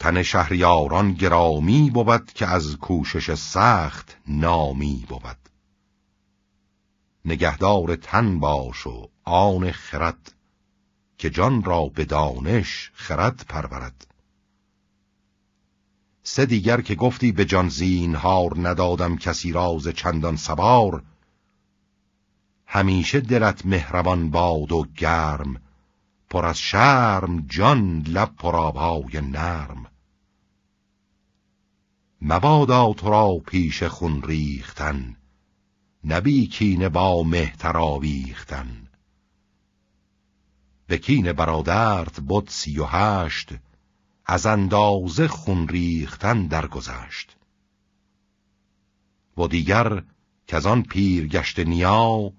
تن شهریاران گرامی بود که از کوشش سخت نامی بود نگهدار تن باش و آن خرد که جان را به دانش خرد پرورد سه دیگر که گفتی به جان زینهار ندادم کسی راز چندان سوار همیشه دلت مهربان باد و گرم پر از شرم جان لب پرابهای نرم مبادا تو را پیش خون ریختن نبی کینه با مهتر آویختن به کین برادرت بود سی و هشت از اندازه خون ریختن درگذشت و دیگر که از آن پیر گشت نیا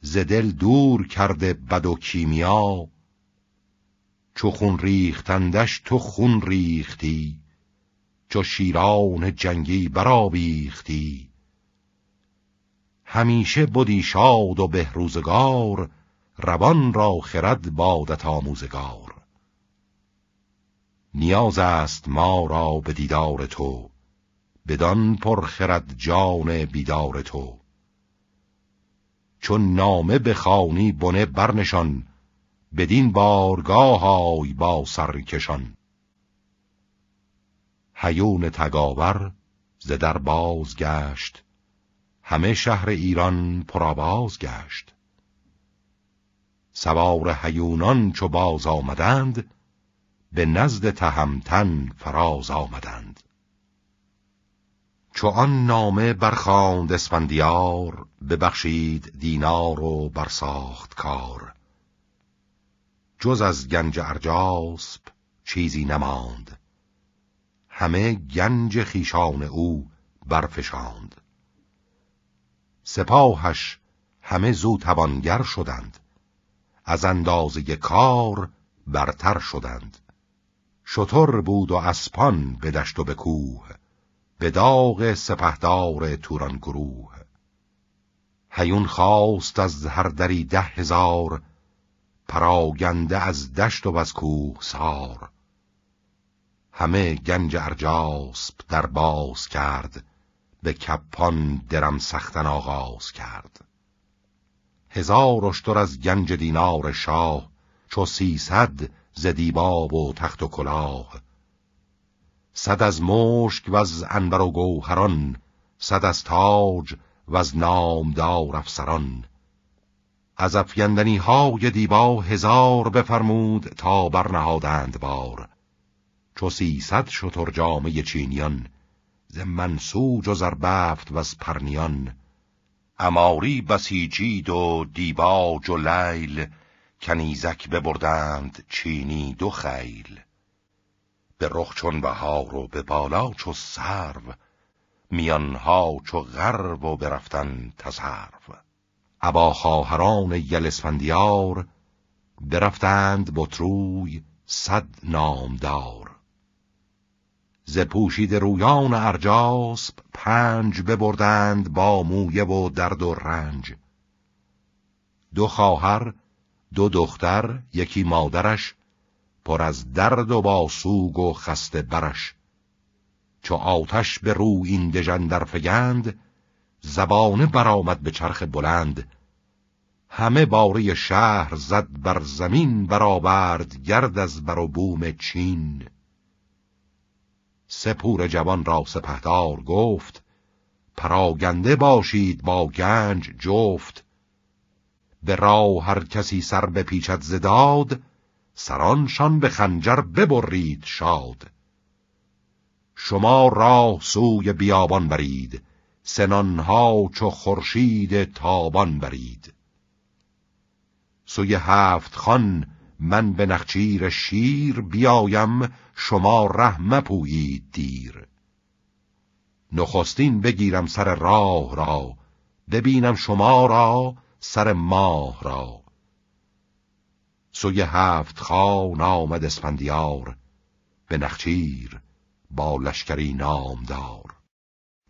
ز دل دور کرده بد و کیمیا چو خون ریختندش تو خون ریختی چو شیران جنگی برابیختی همیشه بودی شاد و بهروزگار روان را خرد بادت آموزگار نیاز است ما را به دیدار تو بدان پر خرد جان بیدار تو چون نامه بخوانی بنه برنشان بدین بارگاه های با سرکشان هیون تگاور ز در باز گشت همه شهر ایران پراباز گشت سوار هیونان چو باز آمدند به نزد تهمتن فراز آمدند چو آن نامه برخاند اسفندیار ببخشید دینار و برساخت کار جز از گنج ارجاسب چیزی نماند همه گنج خیشان او برفشاند سپاهش همه زو توانگر شدند از اندازه کار برتر شدند شطر بود و اسپان به دشت و به کوه به داغ سپهدار توران گروه هیون خواست از هر دری ده هزار پراگنده از دشت و از کوه سار همه گنج ارجاسب در باز کرد به کپان درم سختن آغاز کرد هزار اشتر از گنج دینار شاه چو سیصد ز دیباب و تخت و کلاه صد از مشک و از انبر و گوهران صد از تاج و از نامدار افسران از افیندنی های دیبا هزار بفرمود تا برنهادند بار چو سیصد شتر جامعه چینیان ز منسوج و زربفت و پرنیان اماری بسیجید و دیباج و لیل کنیزک ببردند چینی دو خیل به رخ چون بهار و به بالا چو سرو میانها چو غرب و برفتن تزرو ابا خواهران یلسفندیار برفتند بطروی صد نامدار ز پوشید رویان ارجاس پنج ببردند با مویه و درد و رنج دو خواهر دو دختر یکی مادرش پر از درد و با سوگ و خسته برش چو آتش به رو این دژن فگند زبانه برآمد به چرخ بلند همه باره شهر زد بر زمین برآورد گرد از بر و بوم چین سپور جوان را سپهدار گفت پراگنده باشید با گنج جفت به راه هر کسی سر به پیچت زداد سرانشان به خنجر ببرید شاد شما راه سوی بیابان برید سنانها چو خورشید تابان برید سوی هفت خان من به نخچیر شیر بیایم شما رحم پویید دیر نخستین بگیرم سر راه را ببینم شما را سر ماه را سوی هفت خان آمد اسپندیار به نخچیر با لشکری نامدار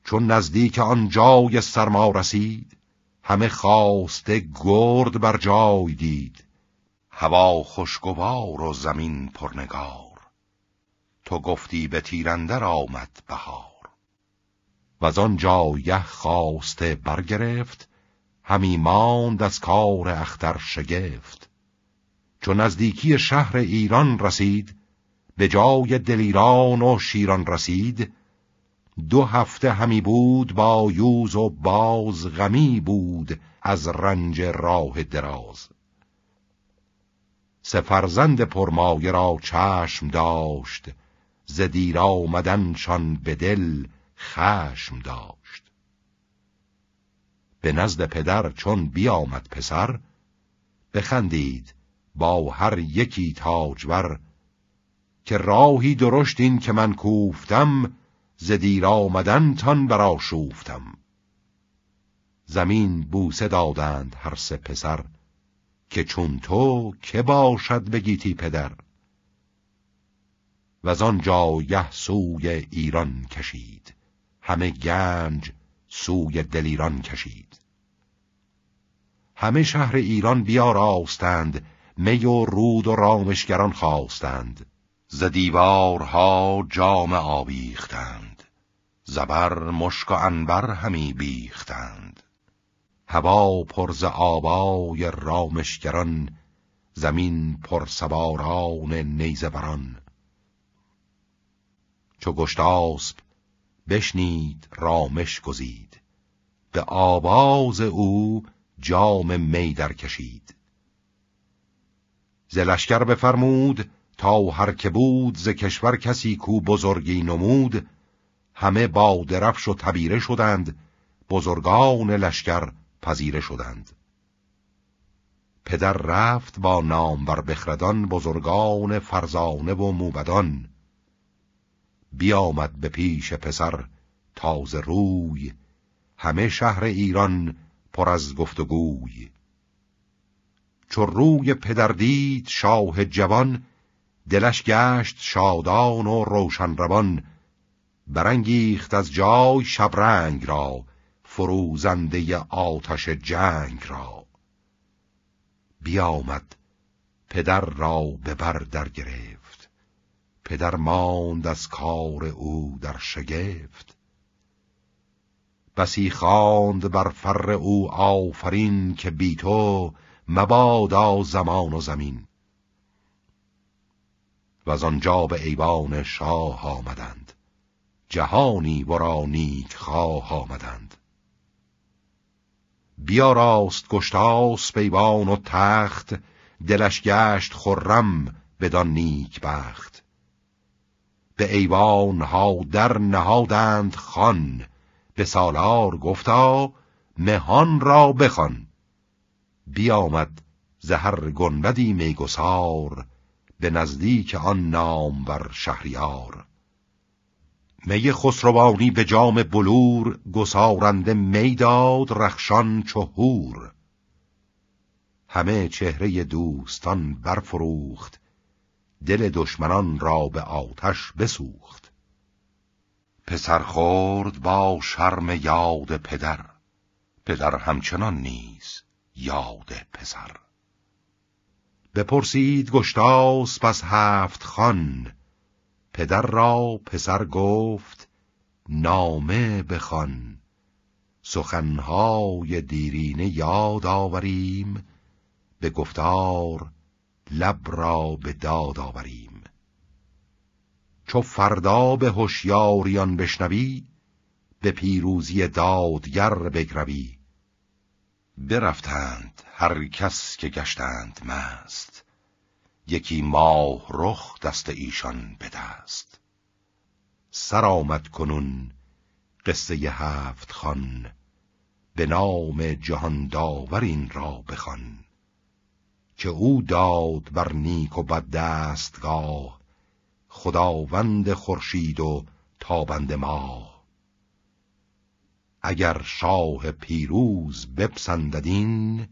چون نزدیک آن جای سرما رسید همه خواسته گرد بر جای دید هوا خوشگوار و زمین پرنگار تو گفتی به تیرندر آمد بهار و از آن جایه خواسته برگرفت همی ماند از کار اختر شگفت چون نزدیکی شهر ایران رسید به جای دلیران و شیران رسید دو هفته همی بود با یوز و باز غمی بود از رنج راه دراز سفرزند فرزند پرمایه را چشم داشت ز دیر چون به دل خشم داشت به نزد پدر چون بیامد پسر بخندید با هر یکی تاجور که راهی درشت این که من کوفتم ز دیر آمدن تان برا شوفتم زمین بوسه دادند هر سه پسر که چون تو که باشد بگیتی پدر و آن جایه سوی ایران کشید همه گنج سوی دلیران کشید همه شهر ایران راستند می و رود و رامشگران خواستند ز دیوارها جام آبیختند، زبر مشک و انبر همی بیختند هوا پر ز آبای رامشگران زمین پر سواران نیزه بران چو گشتاسب بشنید رامش گزید به آواز او جام می درکشید. ز لشکر بفرمود تا هر که بود ز کشور کسی کو بزرگی نمود همه با درفش و تبیره شدند بزرگان لشکر پذیره شدند پدر رفت با نام بر بخردان بزرگان فرزانه و موبدان بیامد به پیش پسر تازه روی همه شهر ایران پر از گفتگوی چو روی پدر دید شاه جوان دلش گشت شادان و روشن روان برانگیخت از جای شبرنگ را فروزنده آتش جنگ را بیامد پدر را به بر در گرفت پدر ماند از کار او در شگفت بسی خواند بر فر او آفرین که بی مبادا زمان و زمین و از آنجا به ایوان شاه آمدند جهانی ورا نیک خواه آمدند بیا راست گشتاس پیوان و تخت دلش گشت خرم بدان نیک بخت به ایوان ها در نهادند خان به سالار گفتا مهان را بخوان بیامد زهر گنبدی میگسار به نزدیک آن نام بر شهریار می خسروانی به جام بلور گسارنده میداد رخشان چهور همه چهره دوستان برفروخت دل دشمنان را به آتش بسوخت پسر خورد با شرم یاد پدر پدر همچنان نیز یاد پسر بپرسید گشتاس پس هفت خان پدر را پسر گفت نامه بخوان سخنهای دیرینه یاد آوریم به گفتار لب را به داد آوریم چو فردا به هوشیاریان بشنوی به پیروزی دادگر بگروی برفتند هر کس که گشتند مست یکی ماه رخ دست ایشان بدست سر آمد کنون قصه هفت خان به نام جهان داورین را بخوان که او داد بر نیک و بد دستگاه خداوند خورشید و تابند ماه اگر شاه پیروز بپسنددین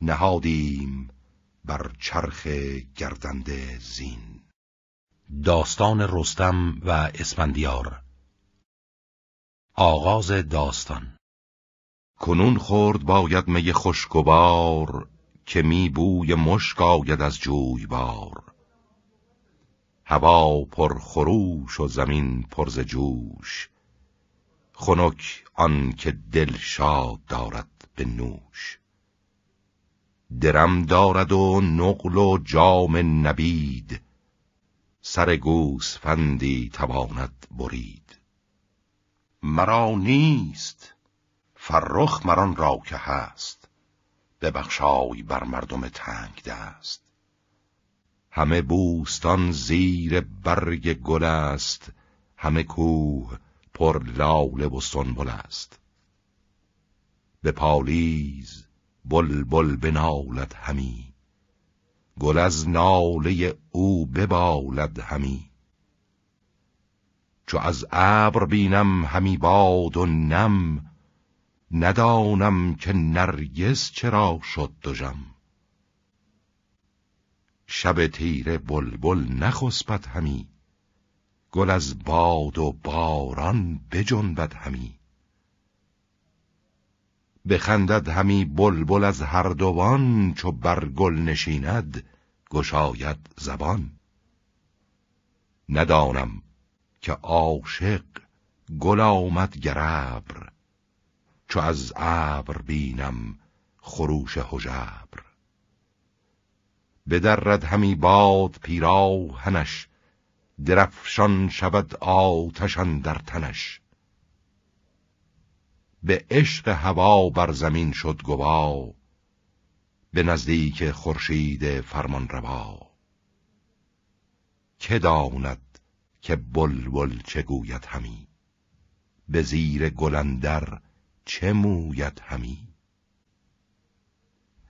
نهادیم بر چرخ گردنده زین داستان رستم و اسپندیار آغاز داستان کنون خورد باید می خوشگوار که می بوی مشک آید از جویبار هوا پر خروش و زمین پر ز جوش خنک آن که دل شاد دارد به نوش درم دارد و نقل و جام نبید سر گوسفندی تواند برید مرا نیست فرخ مران را که هست ببخشای بر مردم تنگ دست همه بوستان زیر برگ گل است همه کوه پر لاله و سنبل است به پالیز بلبل بنالد همی گل از ناله او ببالد همی چو از ابر بینم همی باد و نم ندانم که نرگس چرا شد دژم شب تیره بلبل نخسبد همی گل از باد و باران بجنبد همی بخندد همی بلبل از هر دوان چو بر گل نشیند گشاید زبان ندانم که عاشق گل آمد گربر چو از ابر بینم خروش هژبر بدرد همی باد پیراهنش درفشان شود آتشان در تنش به عشق هوا بر زمین شد گوا به نزدیک خورشید فرمان روا که داند که بلبل چه گوید همی به زیر گلندر چه موید همی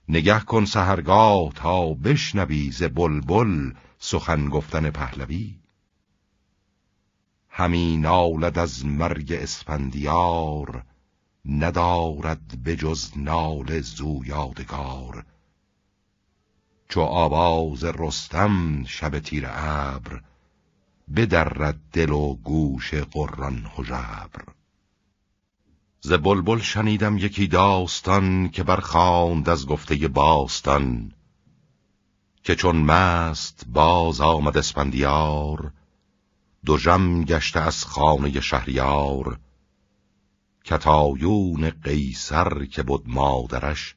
نگه کن سهرگاه تا بشنوی ز بلبل سخن گفتن پهلوی همی نالد از مرگ اسپندیار ندارد به جز نال زویادگار یادگار چو آواز رستم شب تیر ابر بدرد دل و گوش قران هژبر ز بلبل شنیدم یکی داستان که برخاند از گفته باستان که چون مست باز آمد اسپندیار دو دژم گشته از خانه شهریار کتایون قیصر که بود مادرش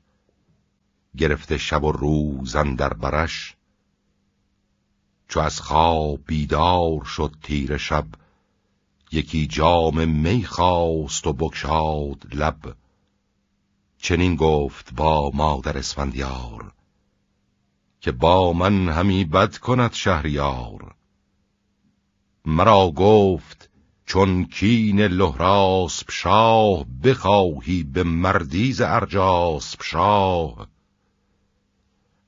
گرفته شب و روز در برش چو از خواب بیدار شد تیر شب یکی جام می خواست و بکشاد لب چنین گفت با مادر اسفندیار که با من همی بد کند شهریار مرا گفت چون کین لهراسب شاه بخواهی به مردیز ارجاسب شاه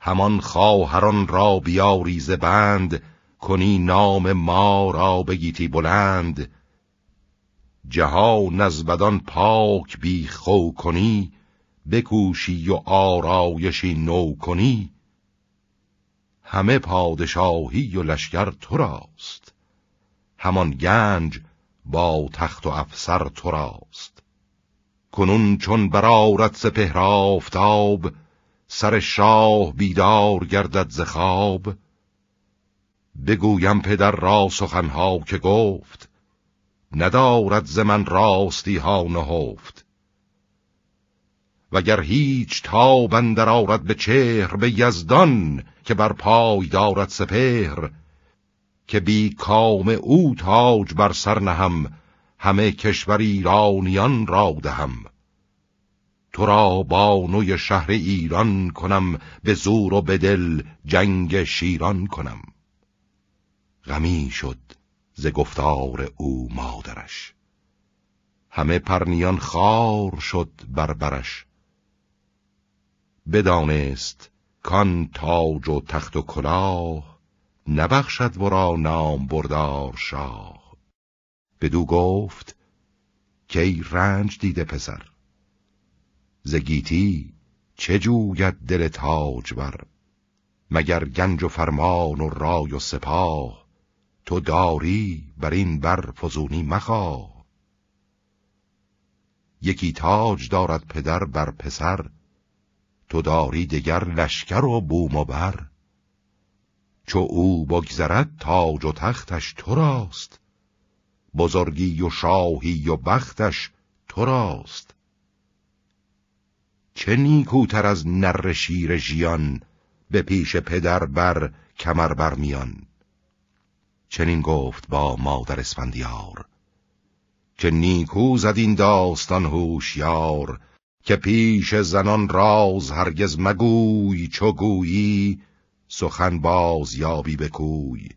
همان خواهران را بیاری بند کنی نام ما را بگیتی بلند جهان از بدان پاک بی خو کنی بکوشی و آرایشی نو کنی همه پادشاهی و لشکر تو راست همان گنج با تخت و افسر تو راست کنون چون برارت سپهر آفتاب سر شاه بیدار گردد ز خواب بگویم پدر را سخنها که گفت ندارد ز من راستی ها نهفت وگر هیچ تاب اندر آرد به چهر به یزدان که بر پای دارد سپهر که بی کام او تاج بر سر نهم همه کشور ایرانیان را دهم تو را بانوی شهر ایران کنم به زور و به دل جنگ شیران کنم غمی شد ز گفتار او مادرش همه پرنیان خار شد بربرش بدانست کان تاج و تخت و کلاه نبخشد را نام بردار شاه بدو گفت کی رنج دیده پسر زگیتی چه جوید دل تاج بر مگر گنج و فرمان و رای و سپاه تو داری بر این بر فزونی مخواه یکی تاج دارد پدر بر پسر تو داری دگر لشکر و بوم و بر چو او بگذرد تاج و تختش تو راست بزرگی و شاهی و بختش تو راست چه نیکوتر از نر شیر ژیان به پیش پدر بر کمر بر میان چنین گفت با مادر اسفندیار که نیکو زد این داستان هوشیار که پیش زنان راز هرگز مگوی چو گویی سخن باز یابی بکوی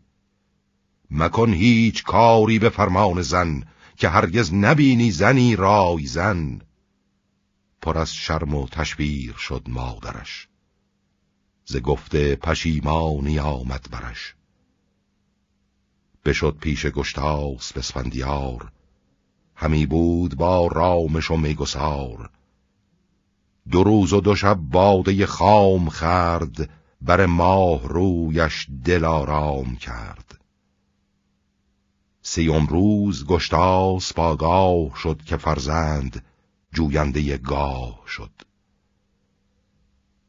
مکن هیچ کاری به فرمان زن که هرگز نبینی زنی رای زن پر از شرم و تشویر شد مادرش ز گفته پشیمانی آمد برش بشد پیش گشتاس بسفندیار همی بود با رامش و میگسار دو روز و دو شب باده خام خرد بر ماه رویش دل آرام کرد سیم روز گشتاس پاگاه شد که فرزند جوینده گاه شد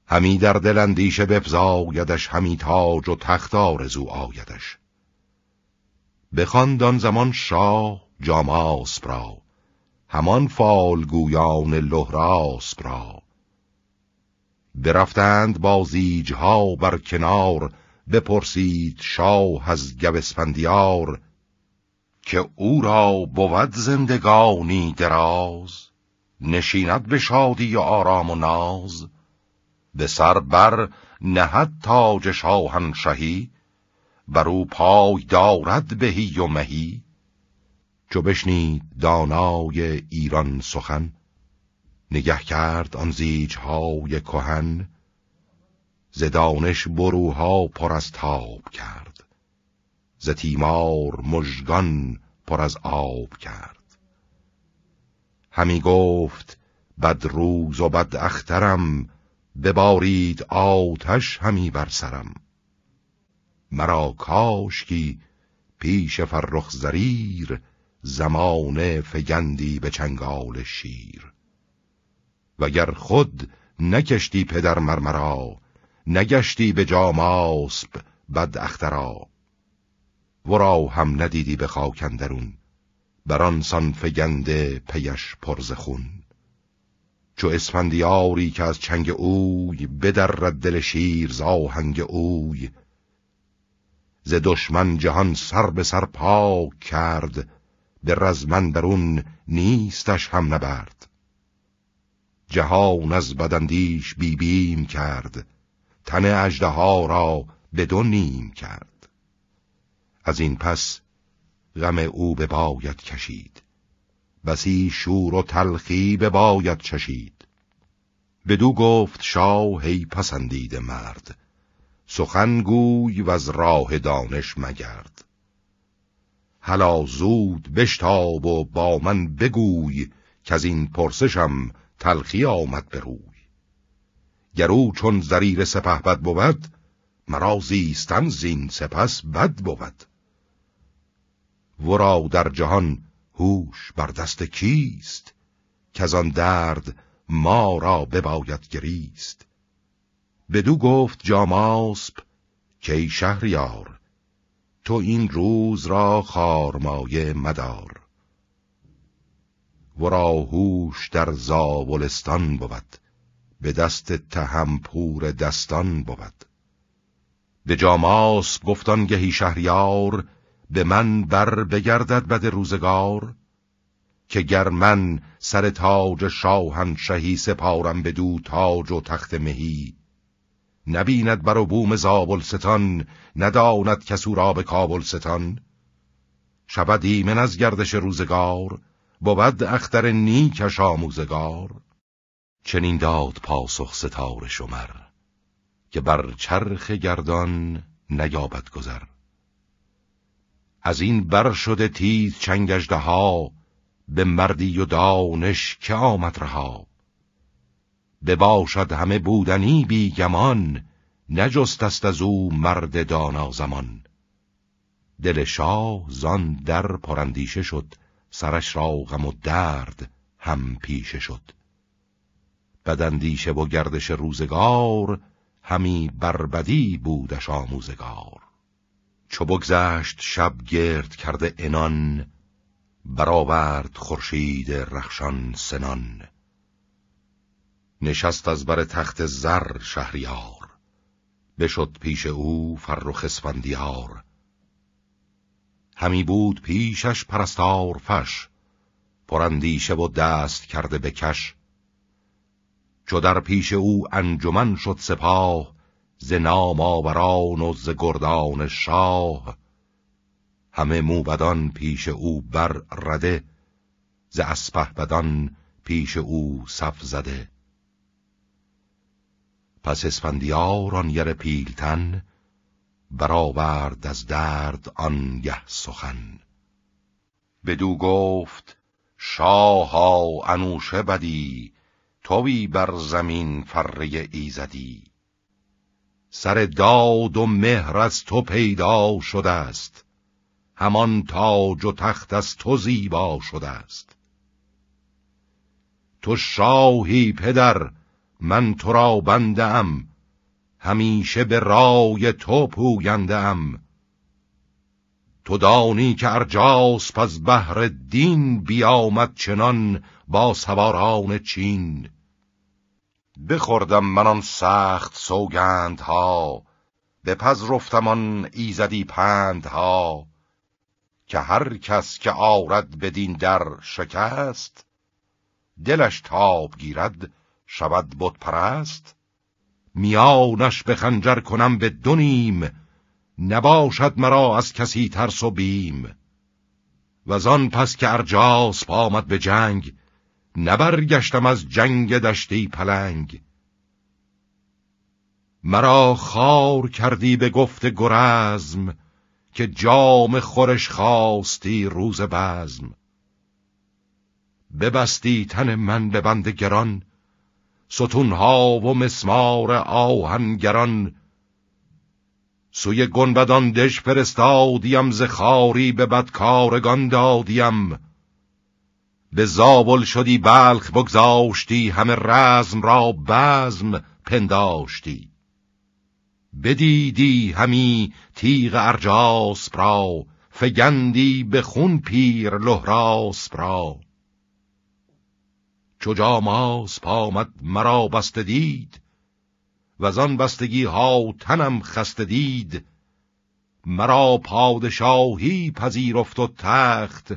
همی در دل اندیشه بفزایدش همی تاج و تخت آرزو آیدش بخواند آن زمان شاه جاماس را همان فالگویان لهراسب را برفتند با زیجها بر کنار بپرسید شاه از گوسپندیار که او را بود زندگانی دراز نشیند به شادی و آرام و ناز به سر بر نهد تاج شاهنشهی بر او پای دارد بهی و مهی چو بشنید دانای ایران سخن نگه کرد آن های کهن ز دانش بروها پر از تاب کرد ز تیمار مژگان پر از آب کرد همی گفت بد روز و بد اخترم ببارید آتش همی بر سرم مرا کی پیش فرخ زریر زمان فگندی به چنگال شیر وگر خود نکشتی پدر مرمرا نگشتی به جاماسب بد اخترا ورا هم ندیدی به خاکندرون بران سان فگنده پیش پرز خون چو اسفندیاری که از چنگ اوی بدرد دل شیر ز آهنگ اوی ز دشمن جهان سر به سر پاک کرد به رزمن درون نیستش هم نبرد جهان از بدندیش بیبیم کرد تن اجده ها را بدونیم نیم کرد از این پس غم او به باید کشید بسی شور و تلخی به باید چشید بدو گفت شاه هی پسندید مرد سخن گوی و از راه دانش مگرد هلا زود بشتاب و با من بگوی که از این پرسشم تلخی آمد به روی گر او چون زریر سپه بد بود مرا زیستن زین سپس بد بود ورا در جهان هوش بر دست کیست که از آن درد ما را بباید گریست بدو گفت جاماسب که شهریار تو این روز را خارمایه مدار و هوش در زابلستان بود به دست تهمپور دستان بود به جاماس گفتان گهی شهریار به من بر بگردد بد روزگار که گر من سر تاج شاهنشهی سپارم به دو تاج و تخت مهی نبیند بر و بوم زابلستان نداند کسو را به کابلستان شود ایمن از گردش روزگار بود اختر نیکش آموزگار چنین داد پاسخ ستار شمر که بر چرخ گردان نیابد گذر از این بر شده تیز چنگشده ها به مردی و دانش که آمد رها بباشد همه بودنی بیگمان نجست است از او مرد دانا زمان دل شاه زان در پرندیشه شد سرش را غم و درد هم پیشه شد بدندیشه و گردش روزگار همی بربدی بودش آموزگار چو بگذشت شب گرد کرده انان برآورد خورشید رخشان سنان نشست از بر تخت زر شهریار بشد پیش او فرخ همی بود پیشش پرستار فش پرندیشه و دست کرده بکش چو در پیش او انجمن شد سپاه ز نام آوران و ز گردان شاه همه موبدان پیش او بر رده ز اسپه بدان پیش او صف زده پس اسفندیار آن یر پیلتن برآورد از درد آنگه سخن بدو گفت شاها انوشه بدی توی بر زمین فره ایزدی سر داد و مهر از تو پیدا شده است همان تاج و تخت از تو زیبا شده است تو شاهی پدر من تو را بنده ام همیشه به رای تو پوینده ام تو دانی که ارجاس پس بهر دین بیامد چنان با سواران چین بخوردم من آن سخت سوگندها رفتم آن ایزدی پندها که هر کس که آرد بدین در شکست دلش تاب گیرد شود بود پرست میانش به خنجر کنم به دونیم نباشد مرا از کسی ترس و بیم و آن پس که ارجاس آمد به جنگ نبرگشتم از جنگ دشتی پلنگ مرا خار کردی به گفت گرزم که جام خورش خواستی روز بزم ببستی تن من به بند گران ستونها و مسمار آهنگران سوی گنبدان دش فرستادیم ز خاری به بدکارگان دادیم به زابل شدی بلخ بگذاشتی همه رزم را بزم پنداشتی بدیدی همی تیغ ارجاس را فگندی به خون پیر لحراس را چو پا پامد مرا بسته دید و آن بستگی ها تنم خسته دید مرا پادشاهی پذیرفت و تخت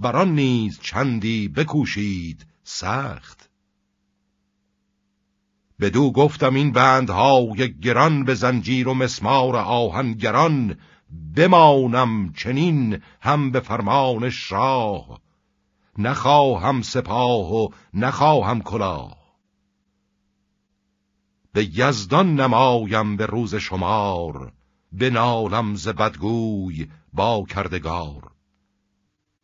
بران نیز چندی بکوشید سخت بدو گفتم این بندهای یک گران به زنجیر و مسمار آهنگران بمانم چنین هم به فرمان شاه نخواهم سپاه و نخواهم کلاه به یزدان نمایم به روز شمار به نالم ز بدگوی با کردگار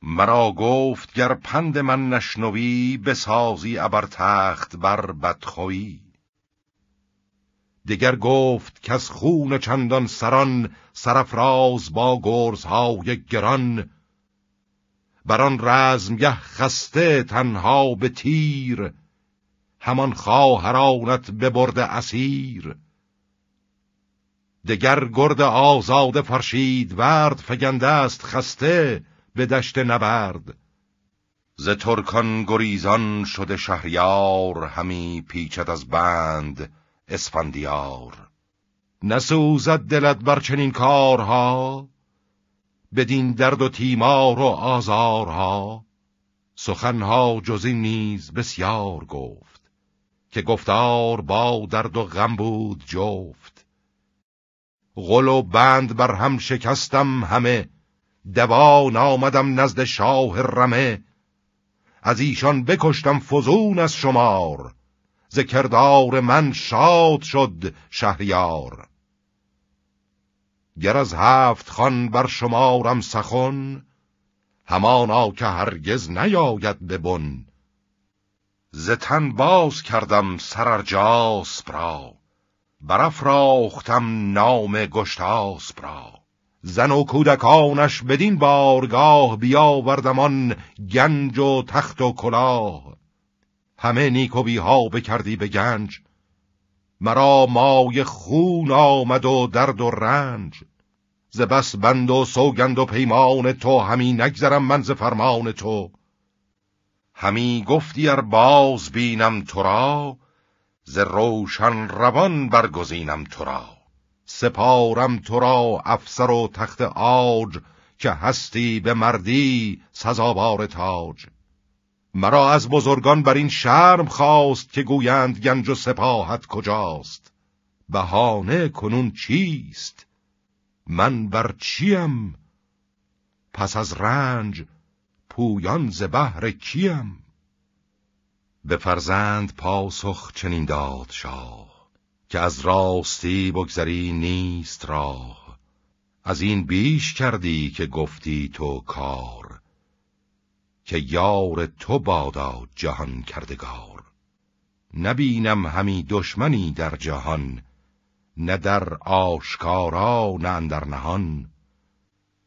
مرا گفت گر پند من نشنوی بسازی ابر تخت بر بدخویی دیگر گفت که از خون چندان سران سرفراز با گرزهای گران بر آن رزمگه خسته تنها به تیر همان خواهرانت ببرده اسیر دگر گرد آزاد فرشید ورد فگنده است خسته به دشت نبرد ز ترکان گریزان شده شهریار همی پیچد از بند اسفندیار نسوزد دلت بر چنین کارها بدین درد و تیمار و آزارها سخنها جز این نیز بسیار گفت که گفتار با درد و غم بود جفت غل و بند بر هم شکستم همه دوان آمدم نزد شاه رمه از ایشان بکشتم فزون از شمار ذکردار من شاد شد شهریار گر از هفت خان بر شمارم سخن همانا که هرگز نیاید به بن باز کردم برا، را برافراختم نام گشتاس را زن و کودکانش بدین بارگاه بیاوردم آن گنج و تخت و کلاه همه بیها بکردی به گنج مرا مای خون آمد و درد و رنج ز بس بند و سوگند و پیمان تو همی نگذرم من ز فرمان تو همی گفتی ار باز بینم تو را ز روشن روان برگزینم تو را سپارم تو را افسر و تخت آج که هستی به مردی سزاوار تاج مرا از بزرگان بر این شرم خواست که گویند گنج و سپاهت کجاست بهانه کنون چیست من بر چیم پس از رنج پویان ز بهر کیم به فرزند پاسخ چنین داد شاه که از راستی بگذری نیست راه از این بیش کردی که گفتی تو کار که یار تو بادا جهان کردگار نبینم همی دشمنی در جهان نه در آشکارا نه اندر نهان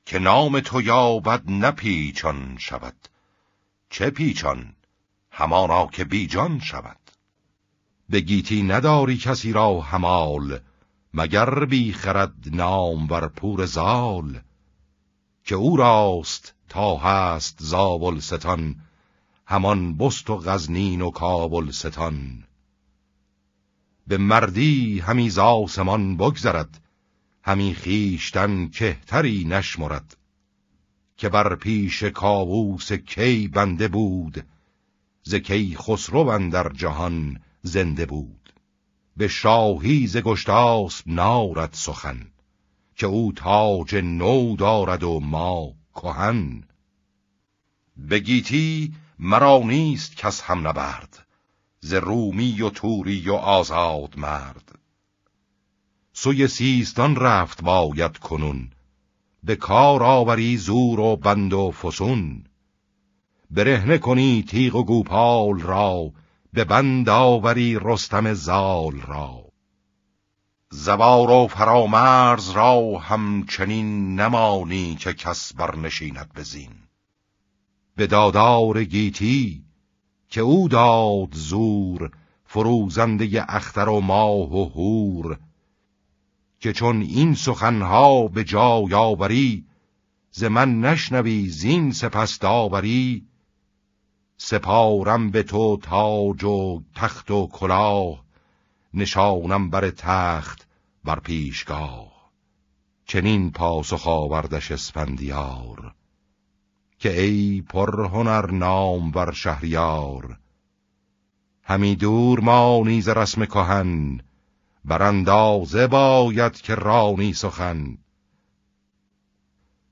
که نام تو یابد بد نپیچان شود چه پیچان همانا که بیجان شود به گیتی نداری کسی را همال مگر بی خرد نام بر پور زال که او را تا هست زابل ستان همان بست و غزنین و کابل ستان به مردی همی زاسمان بگذرد همی خیشتن کهتری نشمرد که بر پیش کابوس کی بنده بود ز کی خسرو در جهان زنده بود به شاهی ز گشتاس نارد سخن که او تاج نو دارد و ما کهن بگیتی گیتی مرا نیست کس هم نبرد ز رومی و توری و آزاد مرد سوی سیستان رفت باید کنون به کار آوری زور و بند و فسون برهنه کنی تیغ و گوپال را به بند آوری رستم زال را زوار و فرامرز را همچنین نمانی که کس برنشیند بزین به دادار گیتی که او داد زور فروزنده اختر و ماه و هور که چون این سخنها به جا یاوری ز من نشنوی زین سپس داوری سپارم به تو تاج و تخت و کلاه نشانم بر تخت بر پیشگاه چنین پاسخ آوردش اسفندیار که ای پرهنر نام بر شهریار همی دور ما نیز رسم کهن بر اندازه باید که رانی سخن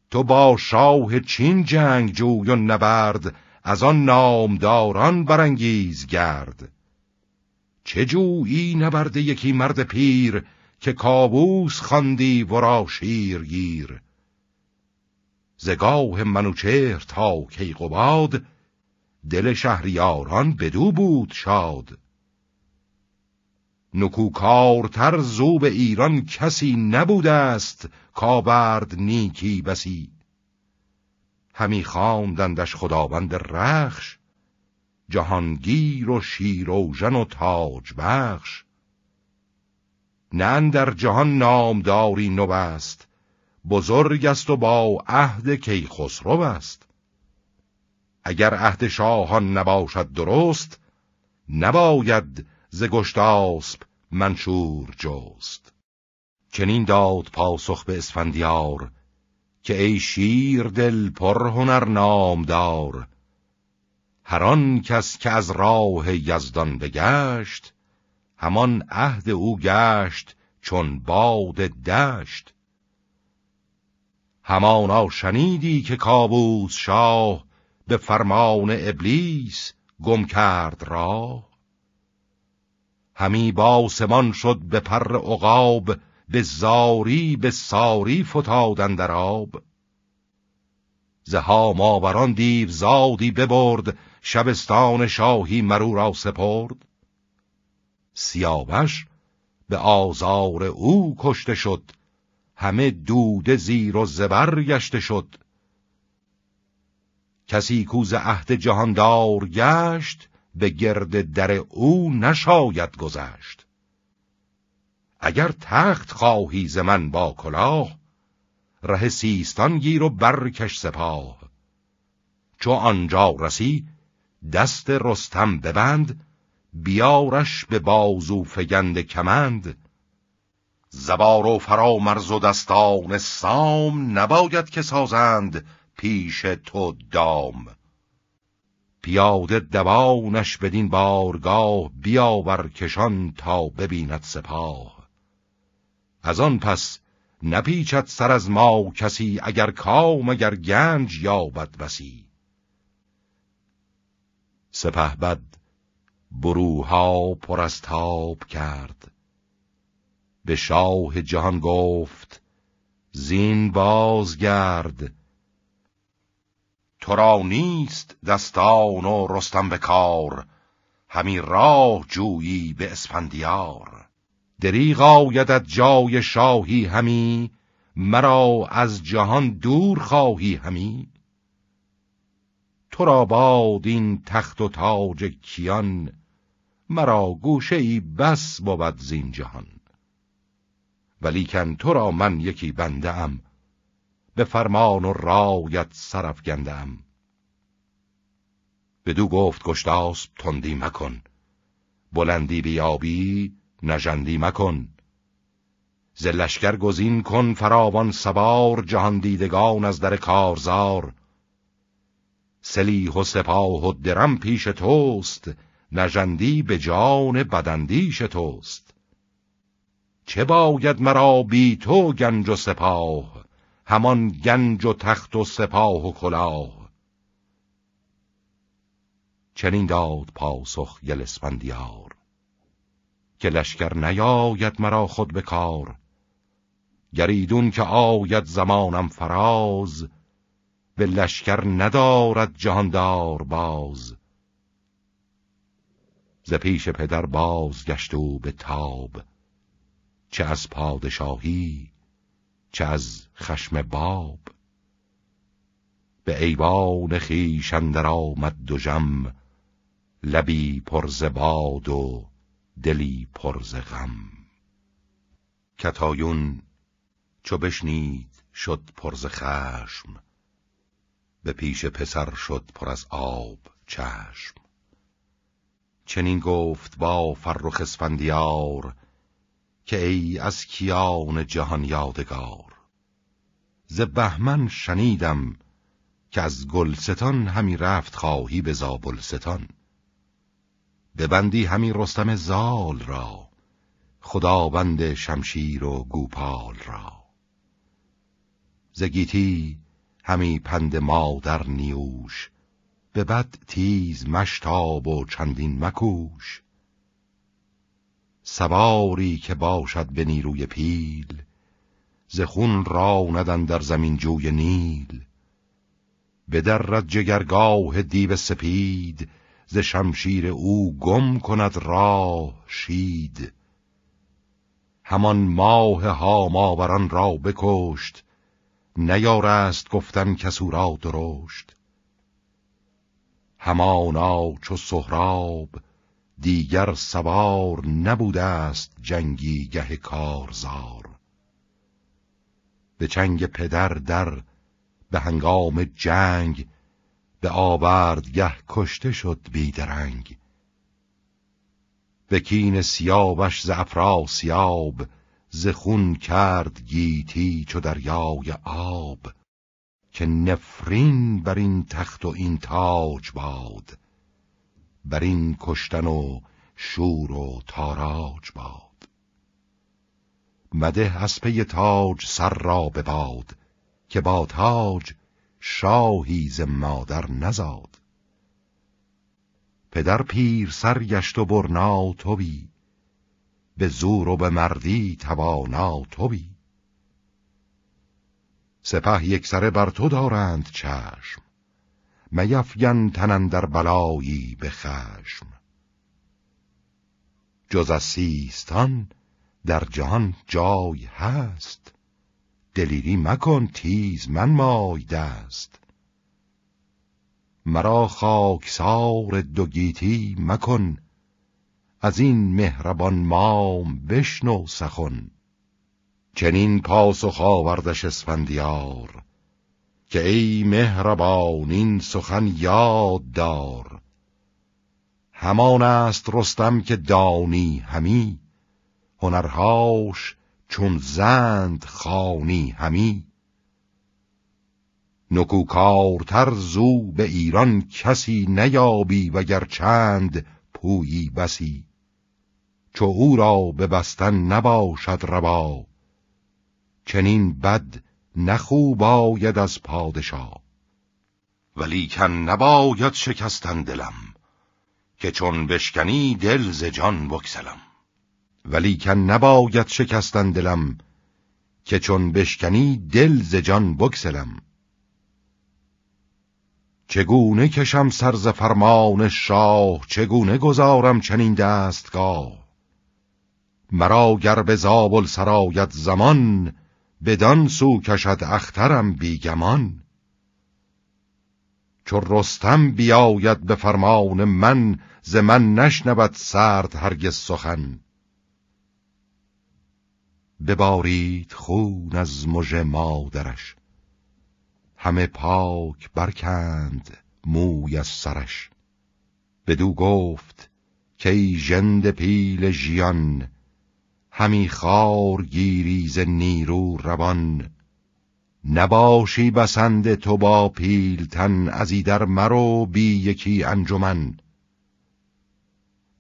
تو با شاه چین جنگ جوی و نبرد از آن نامداران برانگیز گرد چه جویی نبرد یکی مرد پیر که کابوس خواندی ورا شیر گیر زگاه منوچهر تا کیقوباد دل شهریاران بدو بود شاد نکوکارتر زوب ایران کسی نبوده است کابرد نیکی بسی همی خواندندش خداوند رخش جهانگیر و شیروژن و تاج بخش نه در جهان نامداری نو بزرگ است و با عهد کیخسرو است اگر عهد شاهان نباشد درست نباید ز گشتاسب منشور جست چنین داد پاسخ به اسفندیار که ای شیر دل پر هنر نامدار هر آن کس که از راه یزدان بگشت همان عهد او گشت چون باد دشت همانا شنیدی که کابوس شاه به فرمان ابلیس گم کرد را همی باسمان شد به پر عقاب به زاری به ساری فتادن در آب زها ماوران دیو زادی ببرد شبستان شاهی مرو را سپرد سیاوش به آزار او کشته شد همه دود زیر و زبر گشته شد کسی کوز عهد جهاندار گشت به گرد در او نشاید گذشت اگر تخت خواهی ز من با کلاه ره سیستان گیر و برکش سپاه چو آنجا رسی دست رستم ببند بیارش به بازو فگند کمند زبار و فرامرز و دستان سام نباید که سازند پیش تو دام پیاده دوانش بدین بارگاه بیاور کشان تا ببیند سپاه از آن پس نپیچد سر از ما کسی اگر کام اگر گنج یابد بسی بد بروها پر از تاب کرد به شاه جهان گفت زین بازگرد تو را نیست دستان و رستم به کار همی راه جویی به اسفندیار دریغ از جای شاهی همی مرا از جهان دور خواهی همی تو را باد این تخت و تاج کیان مرا گوشه ای بس بود زین جهان ولیکن تو را من یکی بنده ام به فرمان و رایت سرف گنده ام بدو گفت گشتاس تندی مکن بلندی بیابی نژندی مکن ز لشکر گزین کن فراوان سبار جهان دیدگان از در کارزار سلیح و سپاه و درم پیش توست نژندی به جان بدندیش توست چه باید مرا بی تو گنج و سپاه همان گنج و تخت و سپاه و کلاه چنین داد پاسخ یل اسپندیار. که لشکر نیاید مرا خود به کار گریدون که آید زمانم فراز به لشکر ندارد جهاندار باز ز پیش پدر باز گشتو به تاب چه از پادشاهی چه از خشم باب به ایوان خیشند اندر دو جم لبی پر باد و دلی پرز غم کتایون چو بشنید شد پرز خشم به پیش پسر شد پر از آب چشم چنین گفت با فرخ اسفندیار که ای از کیان جهان یادگار ز بهمن شنیدم که از گلستان همی رفت خواهی به زابلستان ببندی همی رستم زال را خداوند شمشیر و گوپال را ز گیتی همی پند مادر نیوش به بد تیز مشتاب و چندین مکوش سواری که باشد به نیروی پیل ز خون ندن در زمین جوی نیل به بدرد جگرگاه دیو سپید ز شمشیر او گم کند راه شید همان ماه هاماوران را بکشت نیارست گفتن کسو را درشت همانا چو سهراب دیگر سوار نبوده است جنگی گه کارزار به چنگ پدر در به هنگام جنگ به آوردگه کشته شد بیدرنگ به کین سیابش ز افراسیاب ز خون کرد گیتی چو دریای آب که نفرین بر این تخت و این تاج باد بر این کشتن و شور و تاراج باد مده از پی تاج سر را به باد که با تاج شاهی ز مادر نزاد پدر پیر سر گشت و برنا توی به زور و به مردی توانا توی سپه یک سره بر تو دارند چشم میفگن تنن در بلایی به خشم جز از سیستان در جهان جای هست دلیری مکن تیز من مای دست مرا خاکسار دو گیتی مکن از این مهربان مام بشنو سخن چنین پاس و خاوردش اسفندیار که ای مهربان این سخن یاد دار همان است رستم که دانی همی هنرهاش چون زند خانی همی نکوکارتر زو به ایران کسی نیابی وگر چند پویی بسی چو او را به بستن نباشد روا چنین بد نخو باید از پادشا کن نباید شکستن دلم که چون بشکنی دل ز جان بکسلم کن نباید شکستن دلم که چون بشکنی دل ز جان بکسلم چگونه کشم سر فرمان شاه چگونه گذارم چنین دستگاه مرا گر به زابل سرایت زمان بدان سو کشد اخترم بیگمان چو رستم بیاید به فرمان من ز من نشنود سرد هرگز سخن ببارید خون از مژ مادرش همه پاک برکند موی از سرش بدو گفت که ژند پیل ژیان همی خار گیری ز نیرو روان نباشی بسند تو با پیلتن از در مرو بی یکی انجمن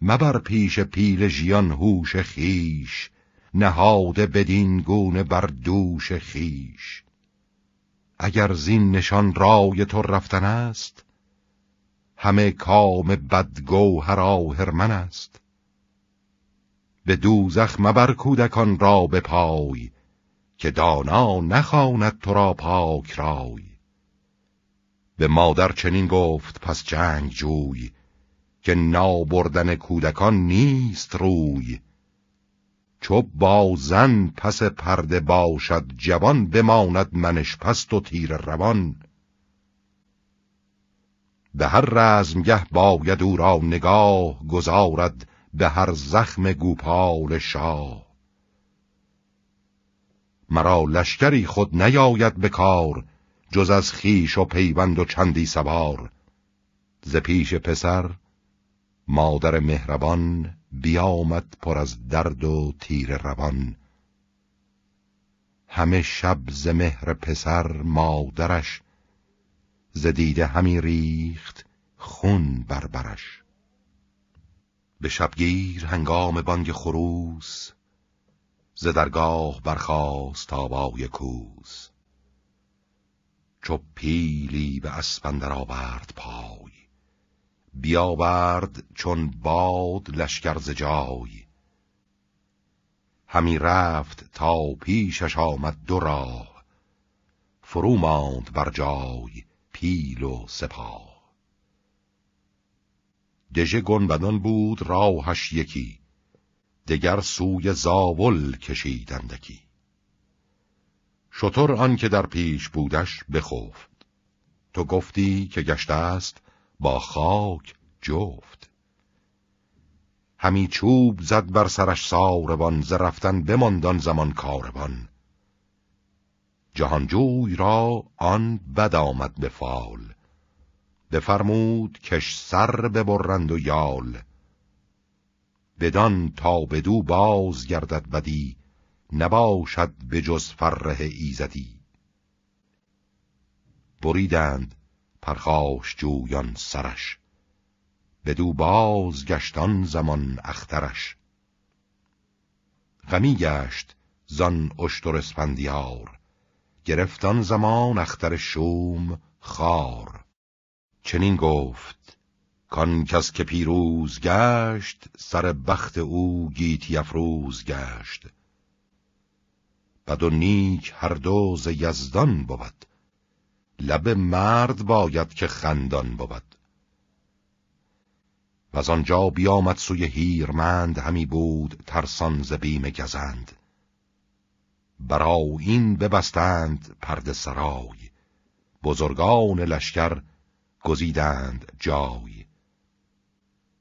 مبر پیش پیل ژیان هوش خیش نهاده بدین گونه بر دوش خیش اگر زین نشان رای تو رفتن است همه کام بدگوهر من است به دوزخ مبر کودکان را به پای که دانا نخواند تو را پاک رای به مادر چنین گفت پس جنگ جوی که نابردن کودکان نیست روی چو زن پس پرده باشد جوان بماند منش پس و تیر روان به هر رزمگه باید او را نگاه گذارد به هر زخم گوپال شاه مرا لشکری خود نیاید به کار جز از خیش و پیوند و چندی سوار ز پیش پسر مادر مهربان بیامد پر از درد و تیر روان همه شب ز مهر پسر مادرش ز دیده همی ریخت خون بربرش به شبگیر هنگام بانگ خروس ز درگاه برخاست باوی کوز، چو پیلی به اسپندر آورد پای بیاورد چون باد لشکر ز جای همی رفت تا پیشش آمد دو راه فرو ماند بر جای پیل و سپاه دژه گنبدان بود راهش یکی دگر سوی زاول کشیدندکی شطور آن که در پیش بودش بخفت تو گفتی که گشته است با خاک جفت همی چوب زد بر سرش ساروان ز رفتن بماندان زمان کاروان جهانجوی را آن بد آمد به فال بفرمود کش سر ببرند و یال بدان تا بدو باز گردد بدی نباشد به جز فره ایزدی بریدند پرخاش جویان سرش بدو باز گشتان زمان اخترش غمی گشت زان اشتر اسفندیار گرفتان زمان اختر شوم خار چنین گفت کان کس که پیروز گشت سر بخت او گیتی افروز گشت بد و نیک هر دوز یزدان بود لب مرد باید که خندان بود و از آنجا بیامد سوی هیرمند همی بود ترسان ز بیم گزند برا این ببستند پرد سرای بزرگان لشکر گزیدند جای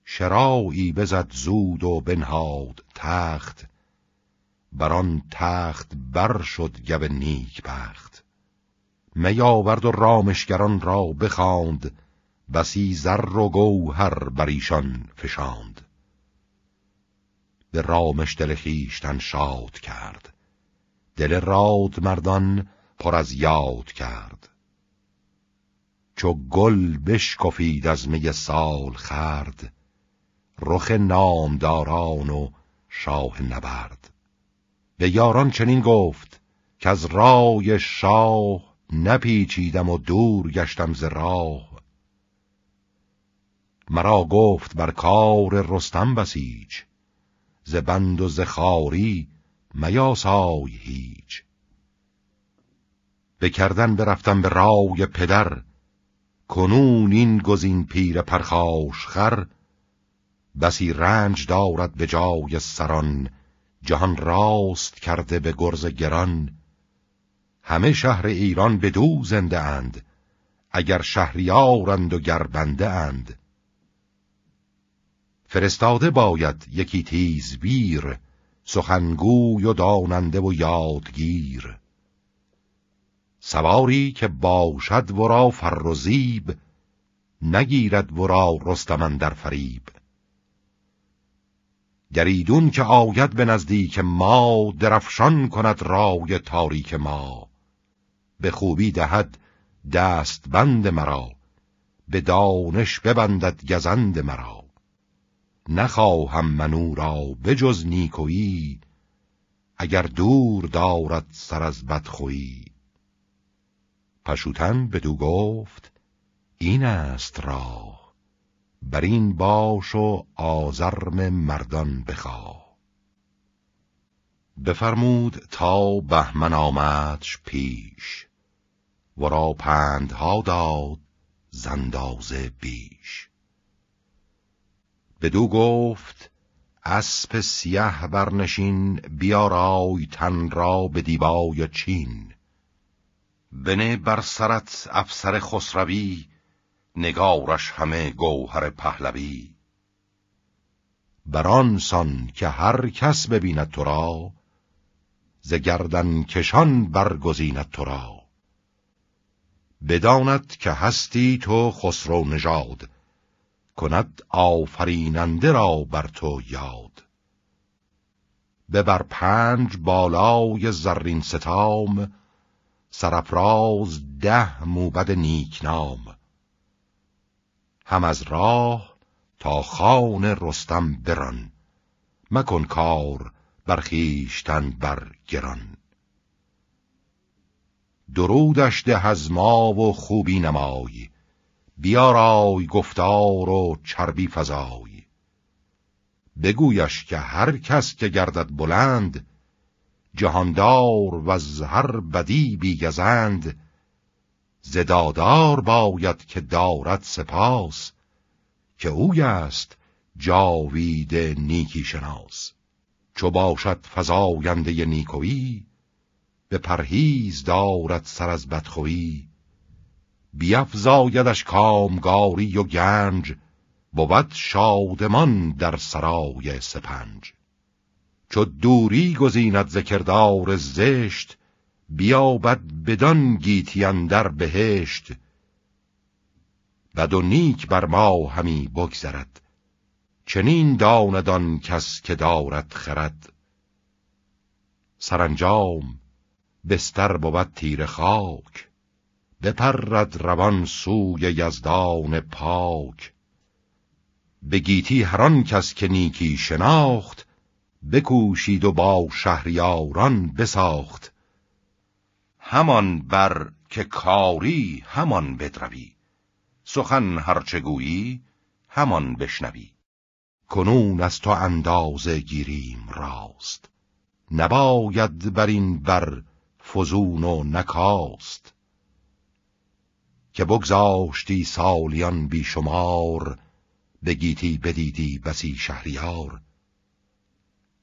شرایی بزد زود و بنهاد تخت بر آن تخت بر شد گب نیک بخت می آورد و رامشگران را بخاند بسی زر و گوهر بر ایشان فشاند به رامش دل خویشتن شاد کرد دل راد مردان پر از یاد کرد چو گل بشکفید از می سال خرد رخ نامداران و شاه نبرد به یاران چنین گفت که از رای شاه نپیچیدم و دور گشتم ز راه مرا گفت بر کار رستم بسیج ز بند و ز خاری میاسای هیچ به کردن برفتم به رای پدر کنون این گزین پیر پرخاش خر بسی رنج دارد به جای سران جهان راست کرده به گرز گران همه شهر ایران به دو زنده اند اگر شهریارند و گربنده اند فرستاده باید یکی تیز بیر سخنگوی و داننده و یادگیر سواری که باشد ورا فر و زیب نگیرد ورا رستمن در فریب گریدون که آید به نزدیک ما درفشان کند رای تاریک ما به خوبی دهد دست بند مرا به دانش ببندد گزند مرا نخواهم منو را بجز نیکویی اگر دور دارد سر از بدخویی پشوتن دو گفت این است راه بر این باش و آزرم مردان بخوا بفرمود تا بهمن آمدش پیش ورا پندها داد زندازه بیش بدو گفت اسب سیه برنشین بیارای تن را به دیبای چین بنه بر سرت افسر خسروی نگارش همه گوهر پهلوی آن سان که هر کس ببیند تو را ز گردن کشان برگزیند تو را بداند که هستی تو خسرو نژاد کند آفریننده را بر تو یاد ببر پنج بالای زرین ستام سرفراز ده موبد نیکنام هم از راه تا خان رستم بران مکن کار برخیشتن بر گران درودش ده از ما و خوبی نمای بیارای گفتار و چربی فزای بگویش که هر کس که گردد بلند جهاندار و از هر بدی بیگزند زدادار باید که دارد سپاس که اوی است جاوید نیکی شناس چو باشد فزاینده نیکویی به پرهیز دارد سر از بدخویی بیافزایدش کامگاری و گنج بود شادمان در سرای سپنج چو دوری گزیند ز کردار زشت بیابد بدان گیتی اندر بهشت بد و نیک بر ما همی بگذرد چنین داندان کس که دارد خرد سرانجام بستر بود تیر خاک بپرد روان سوی یزدان پاک به گیتی هران کس که نیکی شناخت بکوشید و با شهریاران بساخت همان بر که کاری همان بدروی سخن هرچگویی همان بشنوی کنون از تو اندازه گیریم راست نباید بر این بر فزون و نکاست که بگذاشتی سالیان بیشمار بگیتی گیتی بدیدی بسی شهریار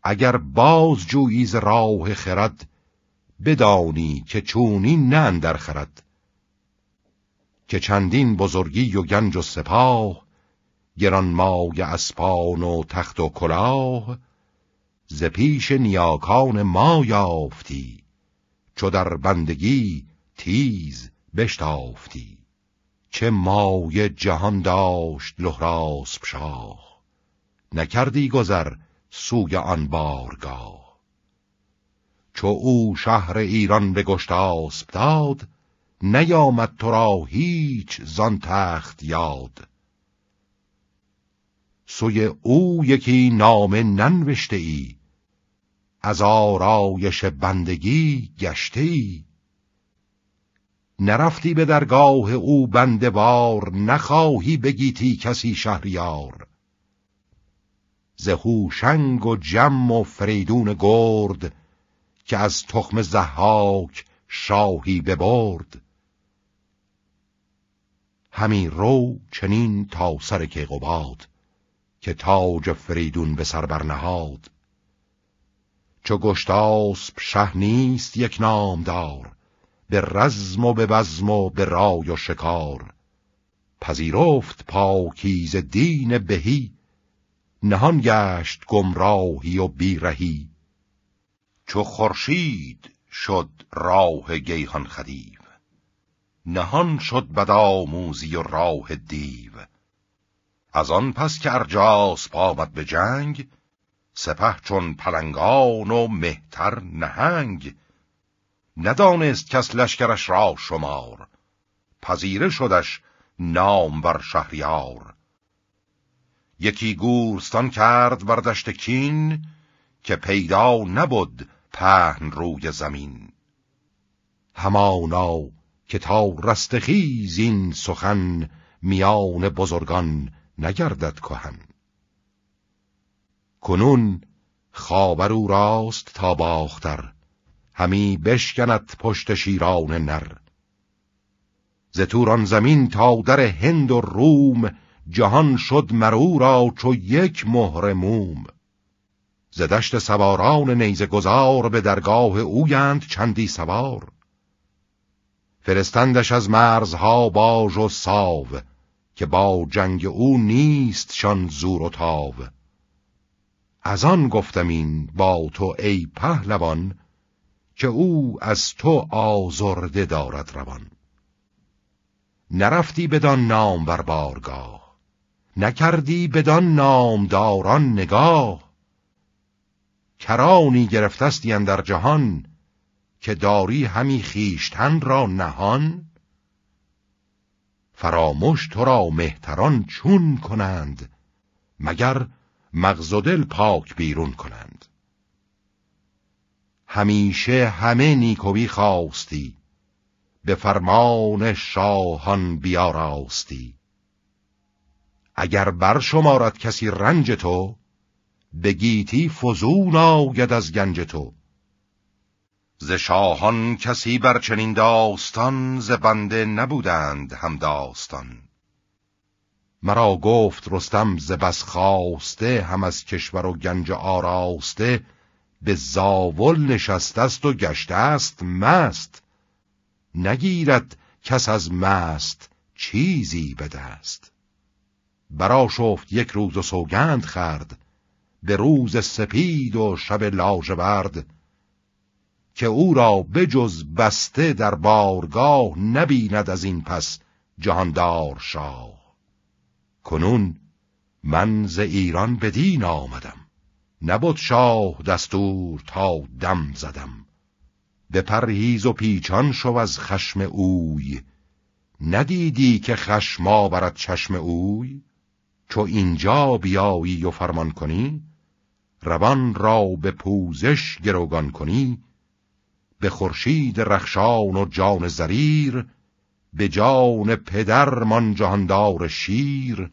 اگر باز جویز راه خرد بدانی که چونی نه اندر خرد که چندین بزرگی و گنج و سپاه گران مایه اسپان و تخت و کلاه ز پیش نیاکان ما یافتی چو در بندگی تیز بشتافتی چه مای جهان داشت لهراسب شاه نکردی گذر سوی آن بارگاه چو او شهر ایران به گشت آسب داد نیامد تو را هیچ زان تخت یاد سوی او یکی نامه ننوشته ای از آرایش بندگی گشته ای نرفتی به درگاه او بنده بار نخواهی بگیتی کسی شهریار ز هوشنگ و جم و فریدون گرد که از تخم زحاک شاهی ببرد همین رو چنین تا سر کیقوباد که تاج فریدون به سر برنهاد چو گشتاسب شه نیست یک نامدار به رزم و به بزم و به رای و شکار پذیرفت پاکیز دین بهی نهان گشت گمراهی و بیرهی چو خورشید شد راه گیهان خدیو نهان شد بدآموزی و راه دیو از آن پس که ارجاس آمد به جنگ سپه چون پلنگان و مهتر نهنگ ندانست کس لشکرش را شمار پذیره شدش نام بر شهریار یکی گورستان کرد بر دشت کین که پیدا نبود پهن روی زمین همانا که تا رستخیز این سخن میان بزرگان نگردد کهن کنون خابر او راست تا باختر همی بشکند پشت شیران نر ز زمین تا در هند و روم جهان شد مرو را چو یک مهر موم ز دشت سواران نیزه گذار به درگاه اویند چندی سوار فرستندش از مرزها باژ و ساو که با جنگ او نیست شان زور و تاو از آن گفتم این با تو ای پهلوان که او از تو آزرده دارد روان نرفتی بدان نام بر بارگاه نکردی بدان نامداران نگاه کرانی گرفتستی در جهان که داری همی خیشتن را نهان فراموش تو را مهتران چون کنند مگر مغز و دل پاک بیرون کنند همیشه همه نیکوی خواستی به فرمان شاهان بیاراستی اگر بر شمارد کسی رنج تو بگیتی گیتی فزون آید از گنج تو ز شاهان کسی بر چنین داستان ز بنده نبودند هم داستان مرا گفت رستم ز بس خواسته هم از کشور و گنج آراسته به زاول نشسته است و گشته است مست نگیرد کس از مست چیزی به دست برا شفت یک روز و سوگند خرد به روز سپید و شب برد که او را بجز بسته در بارگاه نبیند از این پس جهاندار شاه کنون من ز ایران دین آمدم نبود شاه دستور تا دم زدم به پرهیز و پیچان شو از خشم اوی ندیدی که خشم آورد چشم اوی چو اینجا بیایی و فرمان کنی روان را به پوزش گروگان کنی به خورشید رخشان و جان زریر به جان پدر من جهاندار شیر